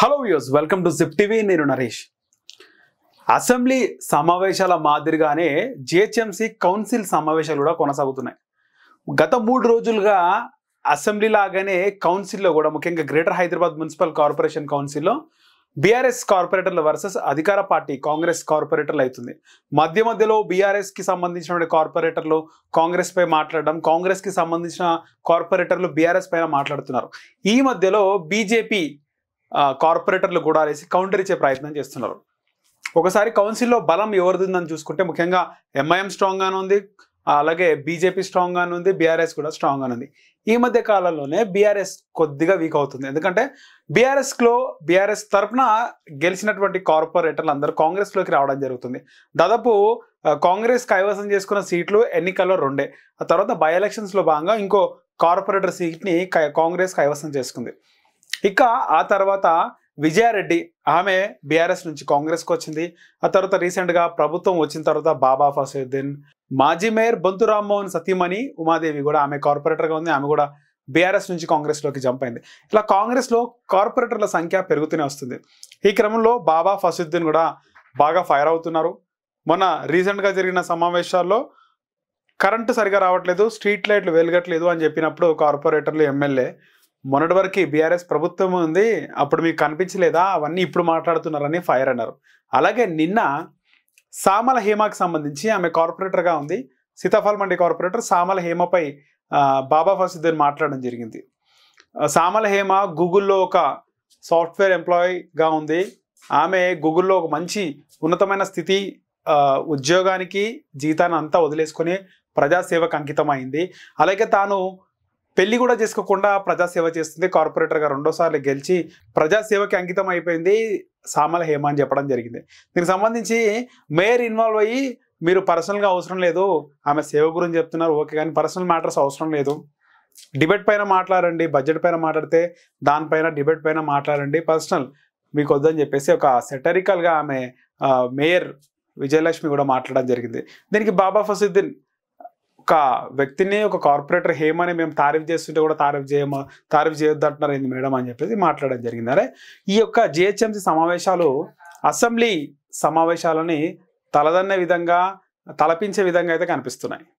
hello views welcome to zip TV నేను Naresh assembly సమావేశాల మాదిరిగానే జిహెచ్ఎంసి కౌన్సిల్ సమావేశాలు కూడా కొనసాగుతున్నాయి గత మూడు రోజులుగా అసెంబ్లీ లాగానే కౌన్సిల్లో కూడా ముఖ్యంగా గ్రేటర్ హైదరాబాద్ మున్సిపల్ కార్పొరేషన్ కౌన్సిల్లో బీఆర్ఎస్ కార్పొరేటర్ల వర్సెస్ అధికార పార్టీ కాంగ్రెస్ కార్పొరేటర్లు అవుతుంది మధ్య మధ్యలో బీఆర్ఎస్కి సంబంధించిన కార్పొరేటర్లు కాంగ్రెస్ పై మాట్లాడడం కాంగ్రెస్కి సంబంధించిన కార్పొరేటర్లు బీఆర్ఎస్ పైన మాట్లాడుతున్నారు ఈ మధ్యలో బీజేపీ కార్పొరేటర్లు కూడా వేసి కౌంటర్ ఇచ్చే ప్రయత్నం చేస్తున్నారు ఒకసారి కౌన్సిల్లో బలం ఎవరిదిందని చూసుకుంటే ముఖ్యంగా ఎంఐఎం స్ట్రాంగ్గానే ఉంది అలాగే బీజేపీ స్ట్రాంగ్గానే ఉంది బీఆర్ఎస్ కూడా స్ట్రాంగ్గానే ఉంది ఈ మధ్య కాలంలోనే బీఆర్ఎస్ కొద్దిగా వీక్ అవుతుంది ఎందుకంటే బీఆర్ఎస్లో బీఆర్ఎస్ తరఫున గెలిచినటువంటి కార్పొరేటర్లు అందరూ కాంగ్రెస్లోకి రావడం జరుగుతుంది దాదాపు కాంగ్రెస్ కైవసం చేసుకున్న సీట్లు ఎన్నికల్లో రెండే ఆ తర్వాత బై ఎలక్షన్స్లో భాగంగా ఇంకో కార్పొరేటర్ సీట్ని కాంగ్రెస్ కైవసం చేసుకుంది ఇక ఆ తర్వాత విజయారెడ్డి ఆమె బీఆర్ఎస్ నుంచి కాంగ్రెస్కి వచ్చింది ఆ తర్వాత రీసెంట్గా ప్రభుత్వం వచ్చిన తర్వాత బాబా ఫసీద్దీన్ మాజీ మేయర్ బొంతు రామ్మోహన్ సతీమణి ఉమాదేవి కూడా ఆమె కార్పొరేటర్గా ఉంది ఆమె కూడా బీఆర్ఎస్ నుంచి కాంగ్రెస్లోకి జంప్ అయింది ఇలా కాంగ్రెస్లో కార్పొరేటర్ల సంఖ్య పెరుగుతూనే వస్తుంది ఈ క్రమంలో బాబా ఫసీద్దీన్ కూడా బాగా ఫైర్ అవుతున్నారు మొన్న రీసెంట్గా జరిగిన సమావేశాల్లో కరెంటు సరిగా రావట్లేదు స్ట్రీట్ లైట్లు వెలగట్లేదు అని చెప్పినప్పుడు కార్పొరేటర్లు ఎమ్మెల్యే మొన్నటి వరకు బీఆర్ఎస్ ప్రభుత్వం ఉంది అప్పుడు మీకు కనిపించలేదా అవన్నీ ఇప్పుడు మాట్లాడుతున్నారని ఫైర్ అన్నారు అలాగే నిన్న సామల హేమకు సంబంధించి ఆమె కార్పొరేటర్గా ఉంది సీతాఫాల్ మండి కార్పొరేటర్ సామల హేమపై బాబా ఫసిద్దీన్ మాట్లాడడం జరిగింది సామల హేమ గూగుల్లో ఒక సాఫ్ట్వేర్ ఎంప్లాయీగా ఉంది ఆమె గూగుల్లో ఒక మంచి ఉన్నతమైన స్థితి ఉద్యోగానికి జీతాన్ని అంతా వదిలేసుకొని ప్రజాసేవకు అంకితమైంది అలాగే తాను పెళ్లి కూడా చేసుకోకుండా ప్రజాసేవ చేస్తుంది కార్పొరేటర్గా రెండోసార్లు గెలిచి ప్రజాసేవకి అంకితం అయిపోయింది సామల హేమ అని చెప్పడం జరిగింది దీనికి సంబంధించి మేయర్ ఇన్వాల్వ్ అయ్యి మీరు పర్సనల్గా అవసరం లేదు ఆమె సేవ గురించి చెప్తున్నారు ఓకే కానీ పర్సనల్ మ్యాటర్స్ అవసరం లేదు డిబేట్ పైన మాట్లాడండి బడ్జెట్ పైన మాట్లాడితే దానిపైన డిబేట్ పైన మాట్లాడండి పర్సనల్ మీకు వద్దని చెప్పేసి ఒక సెటరికల్గా ఆమె మేయర్ విజయలక్ష్మి కూడా మాట్లాడడం జరిగింది దీనికి బాబా ఫసుద్దీన్ ఒక వ్యక్తిని ఒక కార్పొరేటర్ హేమని మేము తారీఫ్ చేస్తుంటే కూడా తారీఫ్ చేయమ తారీఫ్ చేయొద్దు అంటున్నారు ఏంది మేడం అని చెప్పేసి మాట్లాడడం జరిగింది అరే ఈ యొక్క జిహెచ్ఎంసీ సమావేశాలు అసెంబ్లీ సమావేశాలని తలదన్న విధంగా తలపించే విధంగా అయితే కనిపిస్తున్నాయి